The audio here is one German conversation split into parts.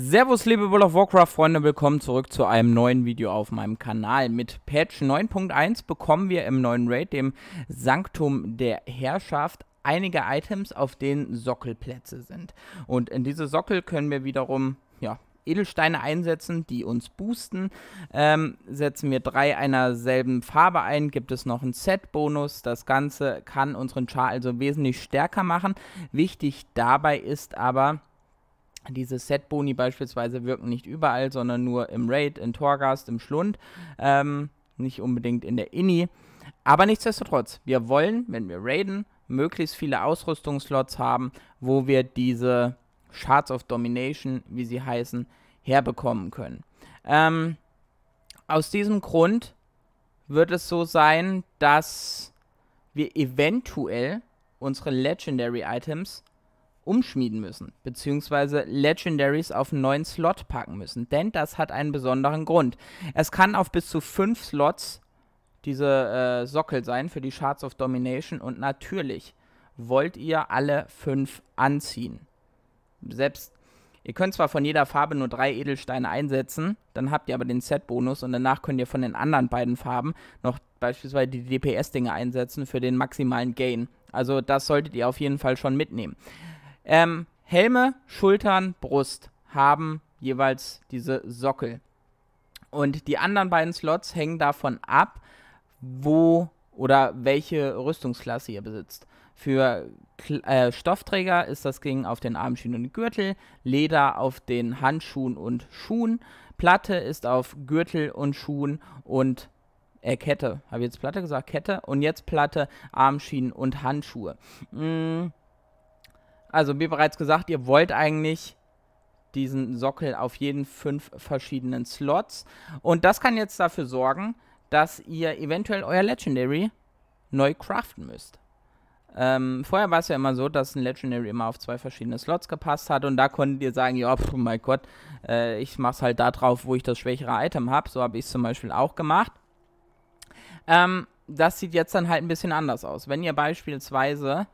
Servus liebe World of Warcraft Freunde, willkommen zurück zu einem neuen Video auf meinem Kanal. Mit Patch 9.1 bekommen wir im neuen Raid, dem Sanktum der Herrschaft, einige Items, auf denen Sockelplätze sind. Und in diese Sockel können wir wiederum, ja, Edelsteine einsetzen, die uns boosten. Ähm, setzen wir drei einer selben Farbe ein, gibt es noch einen Set-Bonus. Das Ganze kann unseren Char also wesentlich stärker machen. Wichtig dabei ist aber, diese Set-Boni beispielsweise wirken nicht überall, sondern nur im Raid, in Torgast, im Schlund, ähm, nicht unbedingt in der Inni. Aber nichtsdestotrotz, wir wollen, wenn wir raiden, möglichst viele Ausrüstungslots haben, wo wir diese Shards of Domination, wie sie heißen, herbekommen können. Ähm, aus diesem Grund wird es so sein, dass wir eventuell unsere Legendary Items umschmieden müssen, beziehungsweise Legendaries auf einen neuen Slot packen müssen, denn das hat einen besonderen Grund. Es kann auf bis zu fünf Slots diese äh, Sockel sein für die Shards of Domination und natürlich wollt ihr alle fünf anziehen. Selbst Ihr könnt zwar von jeder Farbe nur drei Edelsteine einsetzen, dann habt ihr aber den Set-Bonus und danach könnt ihr von den anderen beiden Farben noch beispielsweise die DPS-Dinge einsetzen für den maximalen Gain. Also das solltet ihr auf jeden Fall schon mitnehmen. Ähm, Helme, Schultern, Brust haben jeweils diese Sockel. Und die anderen beiden Slots hängen davon ab, wo oder welche Rüstungsklasse ihr besitzt. Für äh, Stoffträger ist das Ging auf den Armschienen und Gürtel, Leder auf den Handschuhen und Schuhen, Platte ist auf Gürtel und Schuhen und äh, Kette. Habe ich jetzt Platte gesagt? Kette und jetzt Platte, Armschienen und Handschuhe. Mm, also, wie bereits gesagt, ihr wollt eigentlich diesen Sockel auf jeden fünf verschiedenen Slots. Und das kann jetzt dafür sorgen, dass ihr eventuell euer Legendary neu craften müsst. Ähm, vorher war es ja immer so, dass ein Legendary immer auf zwei verschiedene Slots gepasst hat und da konntet ihr sagen, ja, oh mein Gott, äh, ich mach's halt da drauf, wo ich das schwächere Item habe. So habe ich es zum Beispiel auch gemacht. Ähm, das sieht jetzt dann halt ein bisschen anders aus. Wenn ihr beispielsweise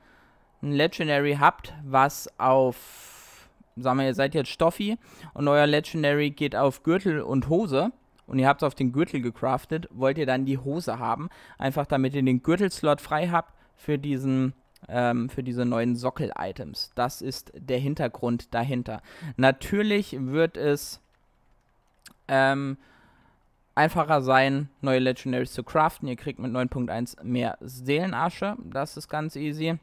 ein Legendary habt, was auf, sagen wir, ihr seid jetzt Stoffi und euer Legendary geht auf Gürtel und Hose und ihr habt es auf den Gürtel gecraftet, wollt ihr dann die Hose haben, einfach damit ihr den Gürtelslot frei habt für diesen ähm, für diese neuen Sockel-Items. Das ist der Hintergrund dahinter. Natürlich wird es ähm, einfacher sein, neue Legendaries zu craften. Ihr kriegt mit 9.1 mehr Seelenasche. Das ist ganz easy.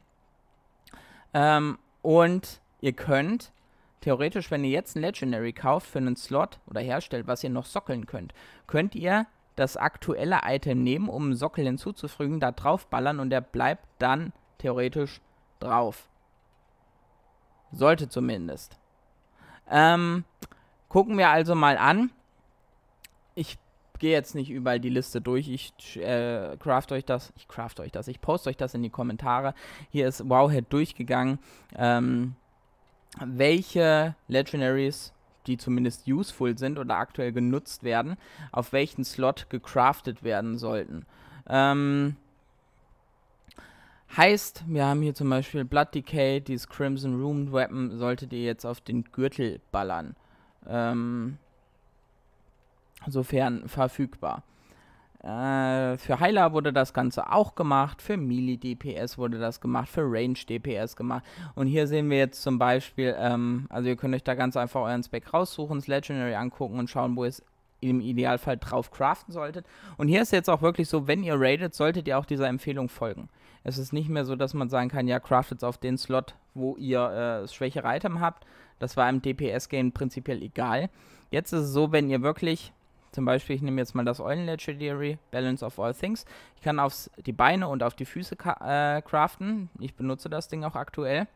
Ähm, und ihr könnt theoretisch, wenn ihr jetzt ein Legendary kauft für einen Slot oder herstellt, was ihr noch sockeln könnt, könnt ihr das aktuelle Item nehmen, um einen Sockel hinzuzufügen, da draufballern und der bleibt dann theoretisch drauf. Sollte zumindest. Ähm, gucken wir also mal an, gehe jetzt nicht überall die Liste durch. Ich äh, craft euch das. Ich craft euch das. Ich poste euch das in die Kommentare. Hier ist Wowhead durchgegangen. Ähm, welche Legendaries die zumindest useful sind oder aktuell genutzt werden, auf welchen Slot gecraftet werden sollten. Ähm, heißt, wir haben hier zum Beispiel Blood Decay, dieses Crimson Room Weapon solltet ihr jetzt auf den Gürtel ballern. Ähm, sofern verfügbar. Äh, für Heiler wurde das Ganze auch gemacht, für Melee DPS wurde das gemacht, für Range DPS gemacht. Und hier sehen wir jetzt zum Beispiel, ähm, also ihr könnt euch da ganz einfach euren Spec raussuchen, das Legendary angucken und schauen, wo ihr es im Idealfall drauf craften solltet. Und hier ist jetzt auch wirklich so, wenn ihr raidet, solltet ihr auch dieser Empfehlung folgen. Es ist nicht mehr so, dass man sagen kann, ja, craftet es auf den Slot, wo ihr äh, schwächere Item habt. Das war im DPS-Game prinzipiell egal. Jetzt ist es so, wenn ihr wirklich zum Beispiel, ich nehme jetzt mal das Eulen Legendary, Balance of All Things. Ich kann auf die Beine und auf die Füße äh, craften. Ich benutze das Ding auch aktuell.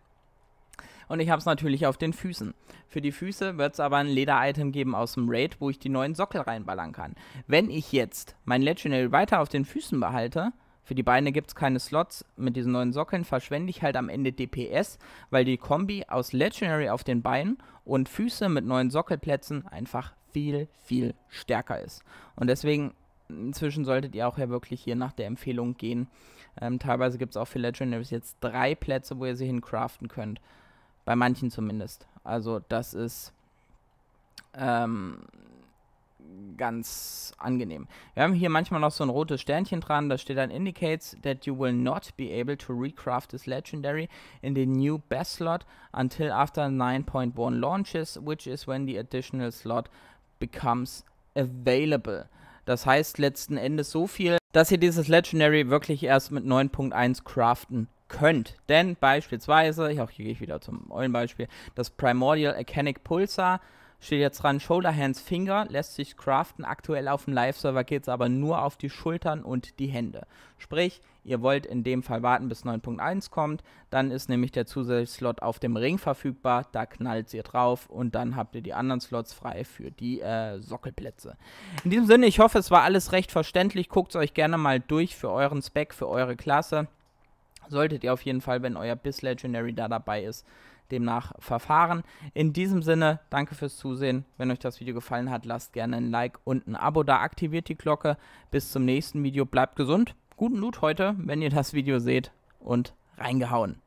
Und ich habe es natürlich auf den Füßen. Für die Füße wird es aber ein Leder-Item geben aus dem Raid, wo ich die neuen Sockel reinballern kann. Wenn ich jetzt mein Legendary weiter auf den Füßen behalte, für die Beine gibt es keine Slots. Mit diesen neuen Sockeln verschwende ich halt am Ende DPS, weil die Kombi aus Legendary auf den Beinen und Füße mit neuen Sockelplätzen einfach viel, viel stärker ist. Und deswegen inzwischen solltet ihr auch ja wirklich hier nach der Empfehlung gehen. Ähm, teilweise gibt es auch für Legendaries jetzt drei Plätze, wo ihr sie hin craften könnt. Bei manchen zumindest. Also das ist ähm, ganz angenehm. Wir haben hier manchmal noch so ein rotes Sternchen dran, da steht dann indicates that you will not be able to recraft this legendary in the new best slot until after 9.1 launches, which is when the additional slot becomes available. Das heißt letzten Endes so viel, dass ihr dieses Legendary wirklich erst mit 9.1 craften könnt. Denn beispielsweise, auch hier gehe ich wieder zum Eulenbeispiel, das Primordial Arcanic Pulsar Steht jetzt dran, Shoulder, Hands, Finger, lässt sich craften. Aktuell auf dem Live-Server geht es aber nur auf die Schultern und die Hände. Sprich, ihr wollt in dem Fall warten, bis 9.1 kommt. Dann ist nämlich der Zusatzslot auf dem Ring verfügbar. Da knallt ihr drauf und dann habt ihr die anderen Slots frei für die äh, Sockelplätze. In diesem Sinne, ich hoffe, es war alles recht verständlich. Guckt es euch gerne mal durch für euren Spec, für eure Klasse. Solltet ihr auf jeden Fall, wenn euer Biss Legendary da dabei ist, demnach verfahren. In diesem Sinne, danke fürs Zusehen. Wenn euch das Video gefallen hat, lasst gerne ein Like und ein Abo da, aktiviert die Glocke. Bis zum nächsten Video, bleibt gesund, guten Loot heute, wenn ihr das Video seht und reingehauen.